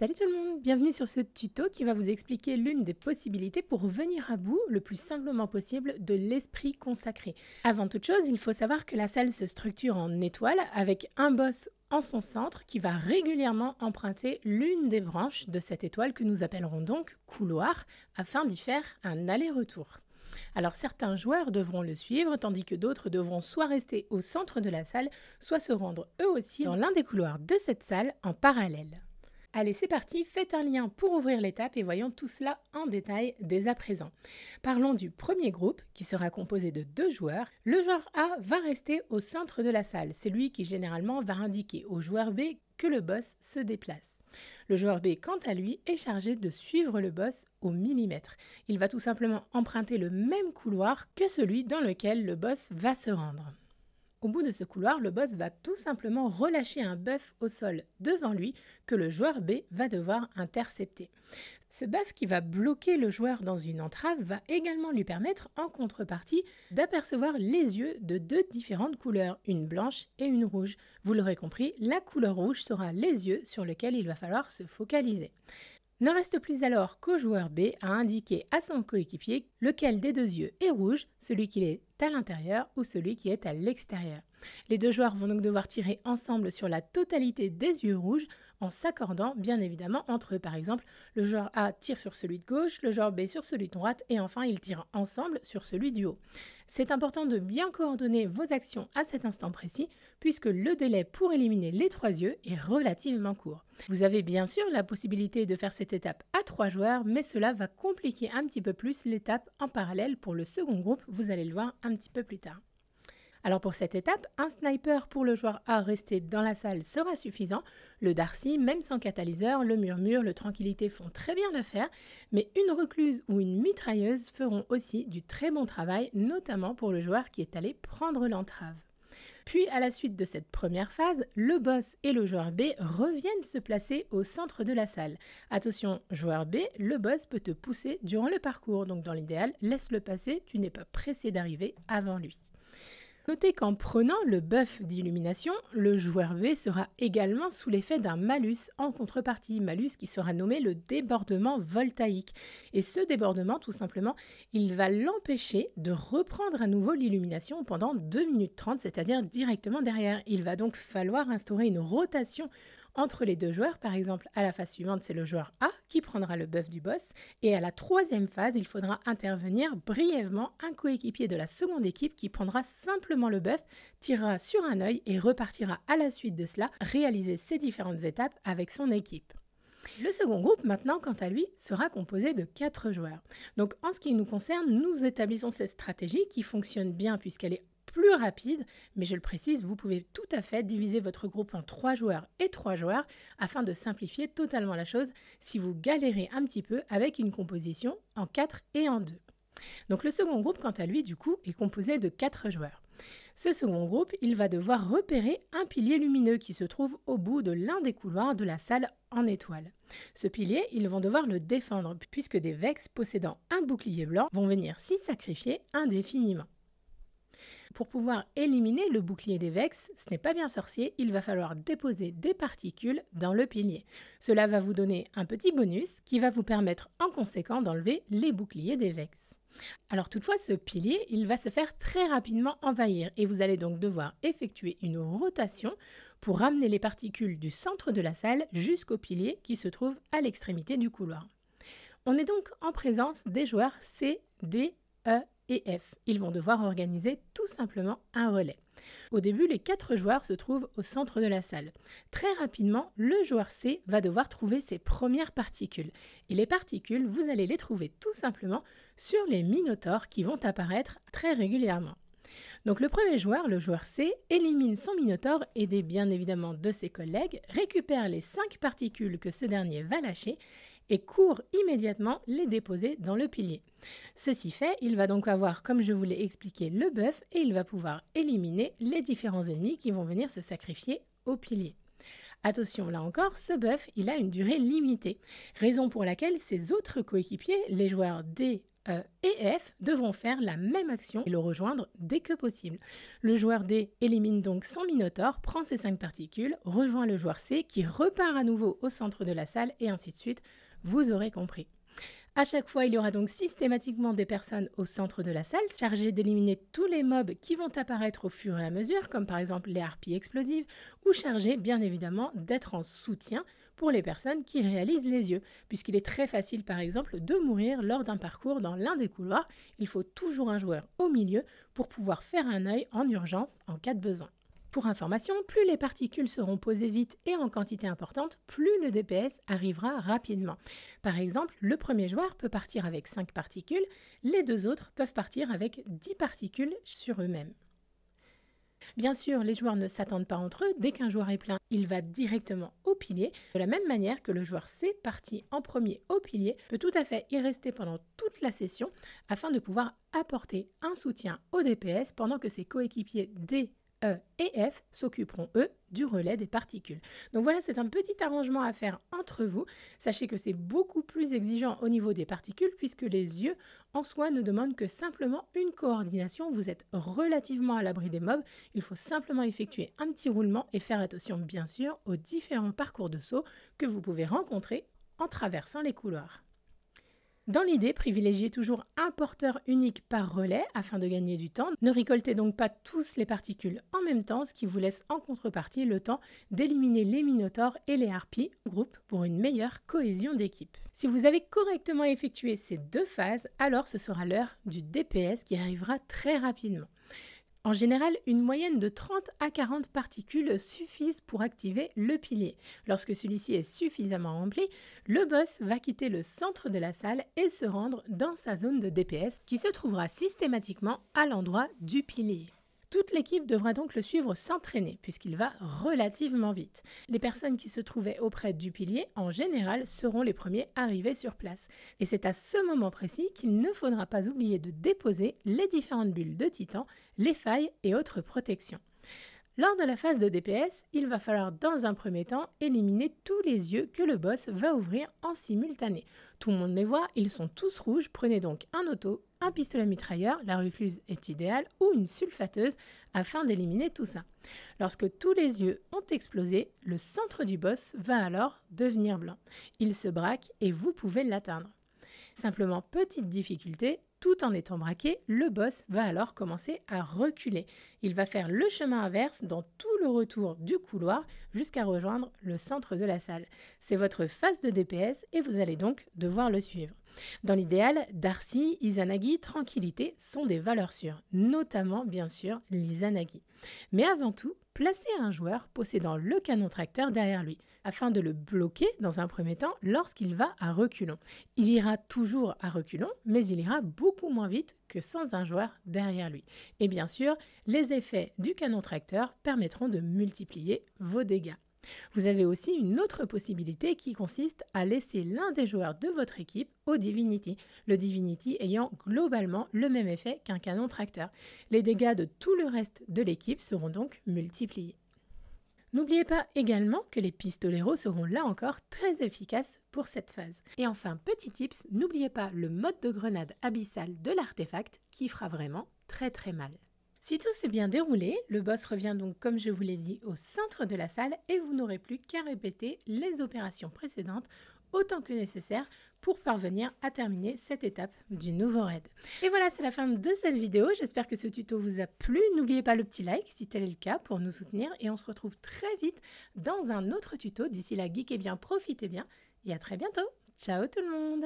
Salut tout le monde, bienvenue sur ce tuto qui va vous expliquer l'une des possibilités pour venir à bout le plus simplement possible de l'esprit consacré. Avant toute chose, il faut savoir que la salle se structure en étoile avec un boss en son centre qui va régulièrement emprunter l'une des branches de cette étoile que nous appellerons donc couloir afin d'y faire un aller-retour. Alors certains joueurs devront le suivre, tandis que d'autres devront soit rester au centre de la salle, soit se rendre eux aussi dans l'un des couloirs de cette salle en parallèle. Allez, c'est parti, faites un lien pour ouvrir l'étape et voyons tout cela en détail dès à présent. Parlons du premier groupe qui sera composé de deux joueurs. Le joueur A va rester au centre de la salle, c'est lui qui généralement va indiquer au joueur B que le boss se déplace. Le joueur B, quant à lui, est chargé de suivre le boss au millimètre. Il va tout simplement emprunter le même couloir que celui dans lequel le boss va se rendre. Au bout de ce couloir, le boss va tout simplement relâcher un bœuf au sol devant lui que le joueur B va devoir intercepter. Ce bœuf qui va bloquer le joueur dans une entrave va également lui permettre en contrepartie d'apercevoir les yeux de deux différentes couleurs, une blanche et une rouge. Vous l'aurez compris, la couleur rouge sera les yeux sur lesquels il va falloir se focaliser. Ne reste plus alors qu'au joueur B à indiquer à son coéquipier lequel des deux yeux est rouge, celui qui est à l'intérieur ou celui qui est à l'extérieur. Les deux joueurs vont donc devoir tirer ensemble sur la totalité des yeux rouges en s'accordant bien évidemment entre eux. Par exemple, le joueur A tire sur celui de gauche, le joueur B sur celui de droite et enfin ils tirent ensemble sur celui du haut. C'est important de bien coordonner vos actions à cet instant précis puisque le délai pour éliminer les trois yeux est relativement court. Vous avez bien sûr la possibilité de faire cette étape à trois joueurs mais cela va compliquer un petit peu plus l'étape en parallèle pour le second groupe, vous allez le voir un petit peu plus tard. Alors pour cette étape, un sniper pour le joueur A resté dans la salle sera suffisant. Le Darcy, même sans catalyseur, le murmure, le tranquillité font très bien l'affaire, mais une recluse ou une mitrailleuse feront aussi du très bon travail, notamment pour le joueur qui est allé prendre l'entrave. Puis, à la suite de cette première phase, le boss et le joueur B reviennent se placer au centre de la salle. Attention, joueur B, le boss peut te pousser durant le parcours, donc dans l'idéal, laisse-le passer, tu n'es pas pressé d'arriver avant lui. Notez qu'en prenant le buff d'illumination, le joueur V sera également sous l'effet d'un malus en contrepartie, malus qui sera nommé le débordement voltaïque. Et ce débordement, tout simplement, il va l'empêcher de reprendre à nouveau l'illumination pendant 2 minutes 30, c'est-à-dire directement derrière. Il va donc falloir instaurer une rotation entre les deux joueurs, par exemple, à la phase suivante, c'est le joueur A qui prendra le buff du boss, et à la troisième phase, il faudra intervenir brièvement un coéquipier de la seconde équipe qui prendra simplement le buff, tirera sur un œil et repartira à la suite de cela réaliser ses différentes étapes avec son équipe. Le second groupe, maintenant, quant à lui, sera composé de quatre joueurs. Donc, en ce qui nous concerne, nous établissons cette stratégie qui fonctionne bien puisqu'elle est plus rapide, mais je le précise, vous pouvez tout à fait diviser votre groupe en 3 joueurs et 3 joueurs afin de simplifier totalement la chose si vous galérez un petit peu avec une composition en 4 et en 2. Donc le second groupe, quant à lui, du coup, est composé de 4 joueurs. Ce second groupe, il va devoir repérer un pilier lumineux qui se trouve au bout de l'un des couloirs de la salle en étoile. Ce pilier, ils vont devoir le défendre puisque des Vex possédant un bouclier blanc vont venir s'y sacrifier indéfiniment. Pour pouvoir éliminer le bouclier des vex, ce n'est pas bien sorcier, il va falloir déposer des particules dans le pilier. Cela va vous donner un petit bonus qui va vous permettre en conséquent d'enlever les boucliers des vex. Alors toutefois, ce pilier, il va se faire très rapidement envahir et vous allez donc devoir effectuer une rotation pour ramener les particules du centre de la salle jusqu'au pilier qui se trouve à l'extrémité du couloir. On est donc en présence des joueurs C, D, E F. Ils vont devoir organiser tout simplement un relais. Au début, les quatre joueurs se trouvent au centre de la salle. Très rapidement, le joueur C va devoir trouver ses premières particules. Et les particules, vous allez les trouver tout simplement sur les minotaures qui vont apparaître très régulièrement. Donc le premier joueur, le joueur C, élimine son Minotaure, aidé bien évidemment de ses collègues, récupère les cinq particules que ce dernier va lâcher et court immédiatement les déposer dans le pilier. Ceci fait, il va donc avoir, comme je vous l'ai expliqué, le bœuf et il va pouvoir éliminer les différents ennemis qui vont venir se sacrifier au pilier. Attention, là encore, ce bœuf, il a une durée limitée, raison pour laquelle ses autres coéquipiers, les joueurs D, E et F, devront faire la même action et le rejoindre dès que possible. Le joueur D élimine donc son Minotaur, prend ses 5 particules, rejoint le joueur C qui repart à nouveau au centre de la salle et ainsi de suite vous aurez compris. À chaque fois, il y aura donc systématiquement des personnes au centre de la salle chargées d'éliminer tous les mobs qui vont apparaître au fur et à mesure, comme par exemple les harpies explosives, ou chargées bien évidemment d'être en soutien pour les personnes qui réalisent les yeux, puisqu'il est très facile par exemple de mourir lors d'un parcours dans l'un des couloirs. Il faut toujours un joueur au milieu pour pouvoir faire un œil en urgence en cas de besoin. Pour information, plus les particules seront posées vite et en quantité importante, plus le DPS arrivera rapidement. Par exemple, le premier joueur peut partir avec 5 particules, les deux autres peuvent partir avec 10 particules sur eux-mêmes. Bien sûr, les joueurs ne s'attendent pas entre eux, dès qu'un joueur est plein, il va directement au pilier, de la même manière que le joueur C, parti en premier au pilier, peut tout à fait y rester pendant toute la session afin de pouvoir apporter un soutien au DPS pendant que ses coéquipiers D E et F s'occuperont, eux, du relais des particules. Donc voilà, c'est un petit arrangement à faire entre vous. Sachez que c'est beaucoup plus exigeant au niveau des particules puisque les yeux en soi ne demandent que simplement une coordination. Vous êtes relativement à l'abri des mobs. Il faut simplement effectuer un petit roulement et faire attention bien sûr aux différents parcours de saut que vous pouvez rencontrer en traversant les couloirs. Dans l'idée, privilégiez toujours un porteur unique par relais afin de gagner du temps. Ne récoltez donc pas tous les particules en même temps, ce qui vous laisse en contrepartie le temps d'éliminer les minotaures et les harpies groupe pour une meilleure cohésion d'équipe. Si vous avez correctement effectué ces deux phases, alors ce sera l'heure du DPS qui arrivera très rapidement. En général, une moyenne de 30 à 40 particules suffisent pour activer le pilier. Lorsque celui-ci est suffisamment rempli, le boss va quitter le centre de la salle et se rendre dans sa zone de DPS qui se trouvera systématiquement à l'endroit du pilier. Toute l'équipe devra donc le suivre s'entraîner, puisqu'il va relativement vite. Les personnes qui se trouvaient auprès du pilier, en général, seront les premiers arrivés sur place. Et c'est à ce moment précis qu'il ne faudra pas oublier de déposer les différentes bulles de titan, les failles et autres protections. Lors de la phase de DPS, il va falloir dans un premier temps éliminer tous les yeux que le boss va ouvrir en simultané. Tout le monde les voit, ils sont tous rouges, prenez donc un auto, un pistolet mitrailleur, la recluse est idéale, ou une sulfateuse afin d'éliminer tout ça. Lorsque tous les yeux ont explosé, le centre du boss va alors devenir blanc. Il se braque et vous pouvez l'atteindre. Simplement, petite difficulté, tout en étant braqué, le boss va alors commencer à reculer. Il va faire le chemin inverse dans tout le retour du couloir jusqu'à rejoindre le centre de la salle. C'est votre phase de DPS et vous allez donc devoir le suivre. Dans l'idéal, Darcy, Izanagi, tranquillité sont des valeurs sûres, notamment bien sûr l'Izanagi. Mais avant tout, Placez un joueur possédant le canon tracteur derrière lui, afin de le bloquer dans un premier temps lorsqu'il va à reculons. Il ira toujours à reculons, mais il ira beaucoup moins vite que sans un joueur derrière lui. Et bien sûr, les effets du canon tracteur permettront de multiplier vos dégâts. Vous avez aussi une autre possibilité qui consiste à laisser l'un des joueurs de votre équipe au Divinity, le Divinity ayant globalement le même effet qu'un canon tracteur. Les dégâts de tout le reste de l'équipe seront donc multipliés. N'oubliez pas également que les pistoleros seront là encore très efficaces pour cette phase. Et enfin, petit tips, n'oubliez pas le mode de grenade abyssale de l'artefact qui fera vraiment très très mal. Si tout s'est bien déroulé, le boss revient donc comme je vous l'ai dit au centre de la salle et vous n'aurez plus qu'à répéter les opérations précédentes autant que nécessaire pour parvenir à terminer cette étape du nouveau raid. Et voilà, c'est la fin de cette vidéo. J'espère que ce tuto vous a plu. N'oubliez pas le petit like si tel est le cas pour nous soutenir et on se retrouve très vite dans un autre tuto. D'ici là, et bien, profitez bien et à très bientôt. Ciao tout le monde